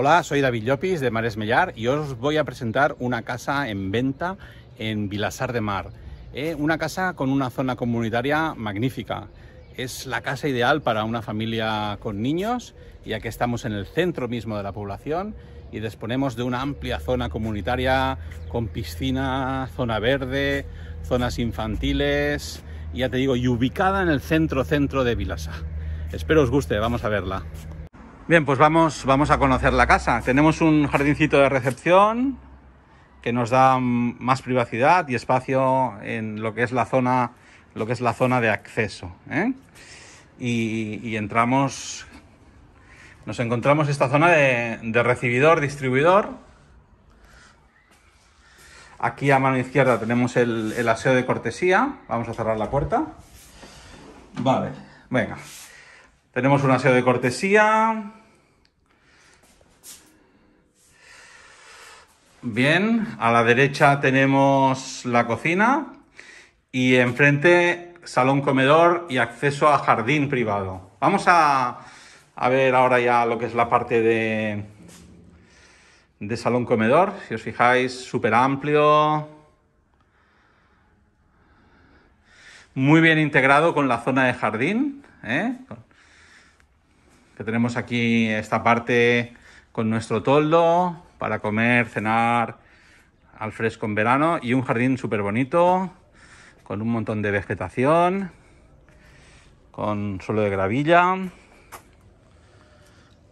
Hola, soy David Llopis de Mares Mellar y os voy a presentar una casa en venta en Vilasar de Mar. Eh, una casa con una zona comunitaria magnífica. Es la casa ideal para una familia con niños, ya que estamos en el centro mismo de la población y disponemos de una amplia zona comunitaria con piscina, zona verde, zonas infantiles, ya te digo, y ubicada en el centro-centro de Vilasar. Espero os guste, vamos a verla. Bien, pues vamos, vamos a conocer la casa. Tenemos un jardincito de recepción que nos da más privacidad y espacio en lo que es la zona, lo que es la zona de acceso. ¿eh? Y, entramos, nos encontramos esta zona de, recibidor, distribuidor. Aquí a mano izquierda tenemos el aseo de cortesía. Vamos a cerrar la puerta. Vale, venga. Tenemos un aseo de cortesía. Bien, a la derecha tenemos la cocina y enfrente salón comedor y acceso a jardín privado. Vamos a, ver ahora ya lo que es la parte de, de salón comedor. Si os fijáis, súper amplio. Muy bien integrado con la zona de jardín. ¿eh? tenemos aquí esta parte con nuestro toldo para comer, cenar al fresco en verano y un jardín súper bonito con un montón de vegetación, con suelo de gravilla.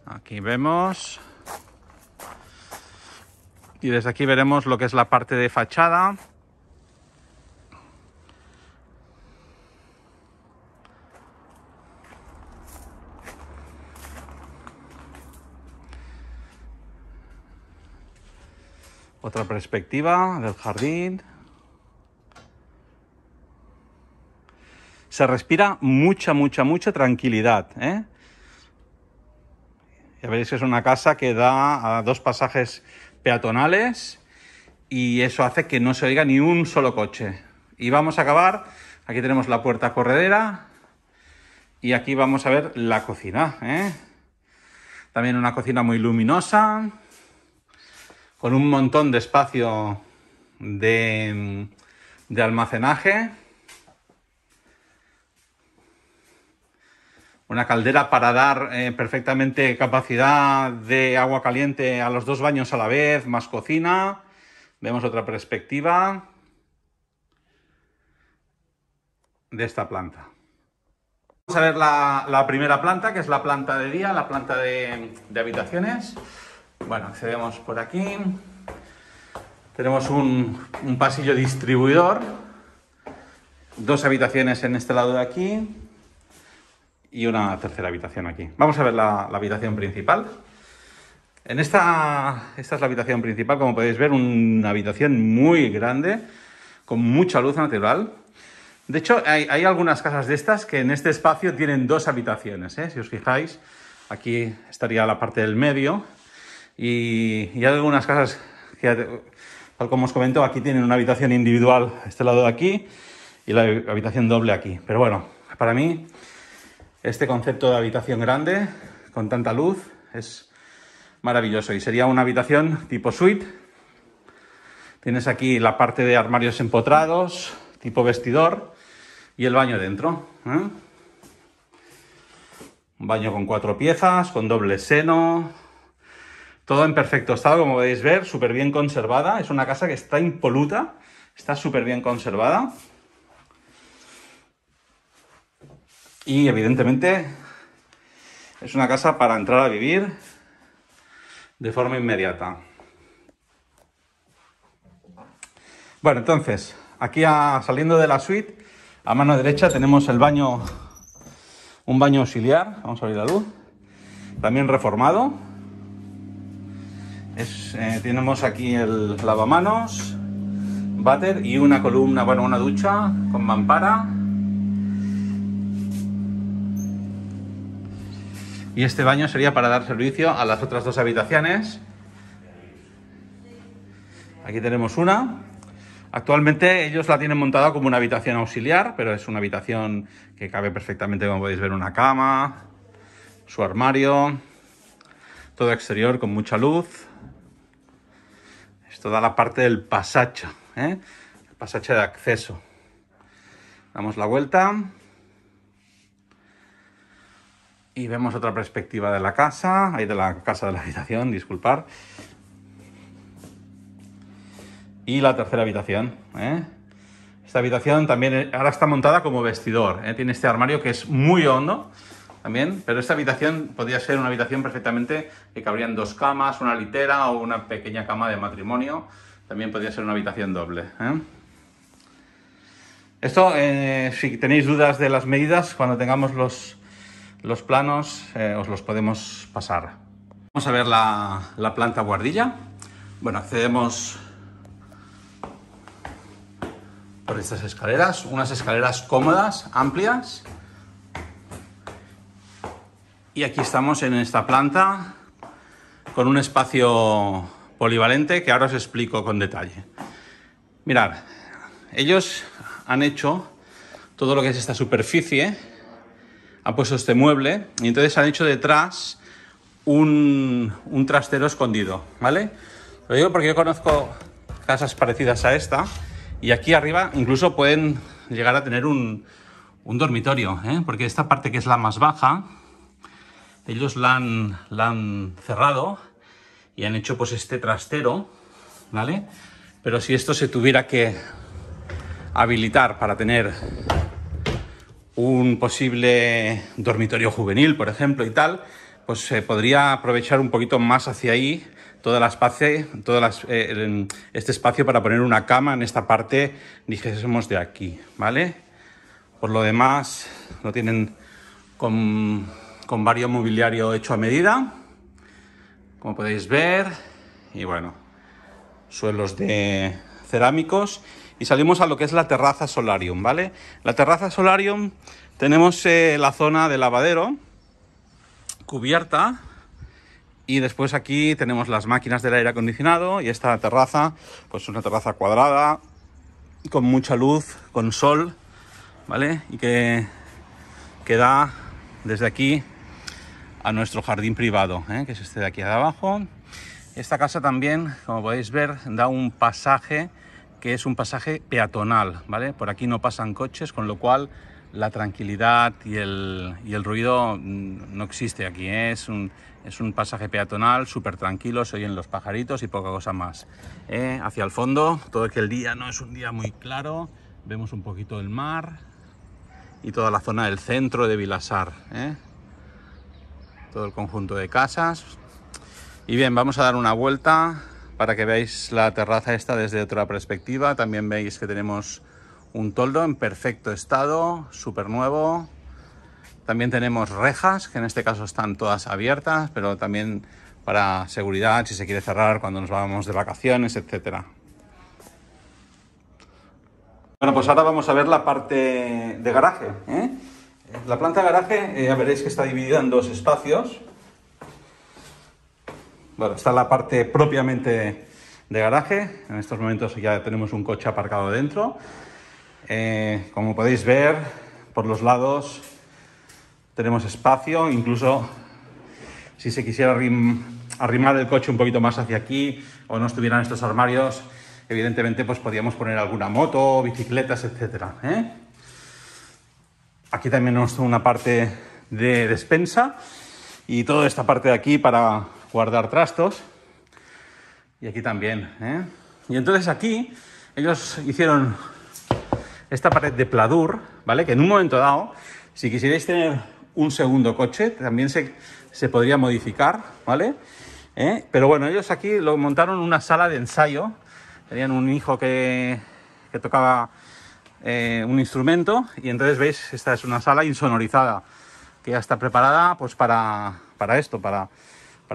Aquí vemos. Y desde aquí veremos lo que es la parte de fachada Otra perspectiva del jardín. Se respira mucha, mucha, mucha tranquilidad. ¿eh? Ya veréis que es una casa que da a dos pasajes peatonales y eso hace que no se oiga ni un solo coche. Y vamos a acabar. Aquí tenemos la puerta corredera y aquí vamos a ver la cocina. ¿eh? También una cocina muy luminosa con un montón de espacio de, almacenaje. Una caldera para dar eh, perfectamente capacidad de agua caliente a los dos baños a la vez, más cocina. Vemos otra perspectiva de esta planta. Vamos a ver la, primera planta, que es la planta de día, la planta de habitaciones. Bueno, accedemos por aquí. Tenemos un, pasillo distribuidor, dos habitaciones en este lado de aquí y una tercera habitación aquí. Vamos a ver la, habitación principal. En esta, es la habitación principal, como podéis ver, una habitación muy grande, con mucha luz natural. De hecho, hay, algunas casas de estas que en este espacio tienen dos habitaciones. ¿eh? Si os fijáis, aquí estaría la parte del medio y, hay algunas casas que, tal como os comento, aquí tienen una habitación individual, este lado de aquí, y la habitación doble aquí. Pero bueno, para mí, este concepto de habitación grande, con tanta luz, es maravilloso. Y sería una habitación tipo suite. Tienes aquí la parte de armarios empotrados, tipo vestidor, y el baño dentro. ¿eh? Un baño con cuatro piezas, con doble seno, todo en perfecto estado, como podéis ver, súper bien conservada. Es una casa que está impoluta, está súper bien conservada. Y evidentemente es una casa para entrar a vivir de forma inmediata. Bueno, entonces, aquí ah, saliendo de la suite, a mano derecha tenemos el baño, un baño auxiliar, vamos a abrir la luz, también reformado, eh, tenemos aquí el lavamanos, váter y una columna, bueno, una ducha con mampara. Y este baño sería para dar servicio a las otras dos habitaciones. Aquí tenemos una. Actualmente ellos la tienen montada como una habitación auxiliar, pero es una habitación que cabe perfectamente, como podéis ver, una cama, su armario, todo exterior con mucha luz. Esto da la parte del pasacho, ¿eh? el pasacho de acceso. Damos la vuelta y vemos otra perspectiva de la casa, ahí de la casa de la habitación, disculpar. Y la tercera habitación. ¿eh? Esta habitación también eh, ahora está montada como vestidor. Tiene este armario que es muy hondo también, pero esta habitación podría ser una habitación perfectamente que cabrían dos camas, una litera o una pequeña cama de matrimonio. También podría ser una habitación doble. ¿eh? Esto, eh, si tenéis dudas de las medidas, cuando tengamos los, planos, eh, os los podemos pasar. Vamos a ver la, la planta guardilla. Bueno, accedemos por estas escaleras, unas escaleras cómodas, amplias, y aquí estamos en esta planta con un espacio polivalente que ahora os explico con detalle. Mirad, ellos han hecho todo lo que es esta superficie, han puesto este mueble y entonces han hecho detrás un, trastero escondido, ¿vale? Lo digo porque yo conozco casas parecidas a esta y aquí arriba incluso pueden llegar a tener un, dormitorio, ¿eh? porque esta parte que es la más baja ellos la han, han cerrado y han hecho pues este trastero, ¿vale? Pero si esto se tuviera que habilitar para tener un posible dormitorio juvenil, por ejemplo, y tal, pues se podría aprovechar un poquito más hacia ahí todo espacio, todas las, eh, este espacio para poner una cama en esta parte, dijésemos, de aquí, ¿vale? Por lo demás, lo tienen con con varios mobiliario hecho a medida, como podéis ver, y bueno, suelos de cerámicos. Y salimos a lo que es la terraza solarium, ¿vale? La terraza solarium tenemos eh, la zona de lavadero cubierta y después aquí tenemos las máquinas del aire acondicionado y esta terraza, pues una terraza cuadrada con mucha luz, con sol, ¿vale? Y que, queda desde aquí a nuestro jardín privado, ¿eh? que es este de aquí abajo. Esta casa también, como podéis ver, da un pasaje que es un pasaje peatonal, ¿vale? Por aquí no pasan coches, con lo cual la tranquilidad y el, y el ruido mm, no existe aquí. ¿eh? Es, un, es un pasaje peatonal, súper tranquilo, se oyen los pajaritos y poca cosa más. ¿eh? Hacia el fondo, todo que el día no es un día muy claro, vemos un poquito el mar y toda la zona del centro de Vilasar todo el conjunto de casas. Y bien, vamos a dar una vuelta para que veáis la terraza esta desde otra perspectiva. También veis que tenemos un toldo en perfecto estado, súper nuevo. También tenemos rejas, que en este caso están todas abiertas, pero también para seguridad, si se quiere cerrar cuando nos vamos de vacaciones, etcétera. Bueno, pues ahora vamos a ver la parte de garaje. ¿eh? La planta garaje, ya eh, veréis que está dividida en dos espacios. Bueno, está la parte propiamente de garaje. En estos momentos ya tenemos un coche aparcado dentro. Eh, como podéis ver, por los lados tenemos espacio. Incluso si se quisiera arrimar el coche un poquito más hacia aquí o no estuvieran estos armarios, evidentemente pues poner alguna moto, bicicletas, etcétera. ¿eh? Aquí también tenemos una parte de despensa y toda esta parte de aquí para guardar trastos. Y aquí también. ¿eh? Y entonces aquí ellos hicieron esta pared de pladur, ¿vale? Que en un momento dado, si quisierais tener un segundo coche, también se, podría modificar, ¿vale? ¿Eh? Pero bueno, ellos aquí lo montaron una sala de ensayo. Tenían un hijo que, que tocaba eh, un instrumento y entonces veis, esta es una sala insonorizada que ya está preparada pues para, esto, para,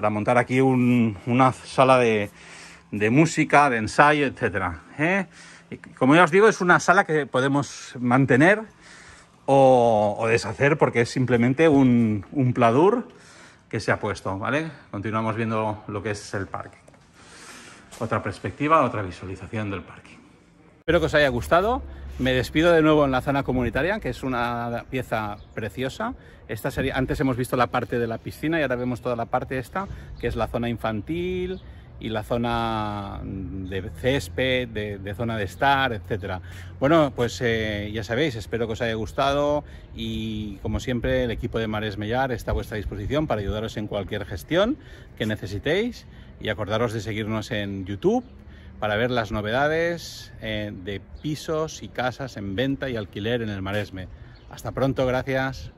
montar aquí una sala de, música, de ensayo, etc. ¿eh? como ya os digo, es una sala que podemos mantener o, deshacer porque es simplemente un, un pladur que se ha puesto, ¿vale? Continuamos viendo lo que es el parque. Otra perspectiva, otra visualización del parque. Espero que os haya gustado. Me despido de nuevo en la zona comunitaria, que es una pieza preciosa. Esta sería, antes hemos visto la parte de la piscina y ahora vemos toda la parte esta, que es la zona infantil y la zona de césped, de, zona de estar, etc. Bueno, pues eh, ya sabéis, espero que os haya gustado y como siempre el equipo de Mares Mellar está a vuestra disposición para ayudaros en cualquier gestión que necesitéis y acordaros de seguirnos en YouTube, para ver las novedades eh, de pisos y casas en venta y alquiler en el Maresme. Hasta pronto, gracias.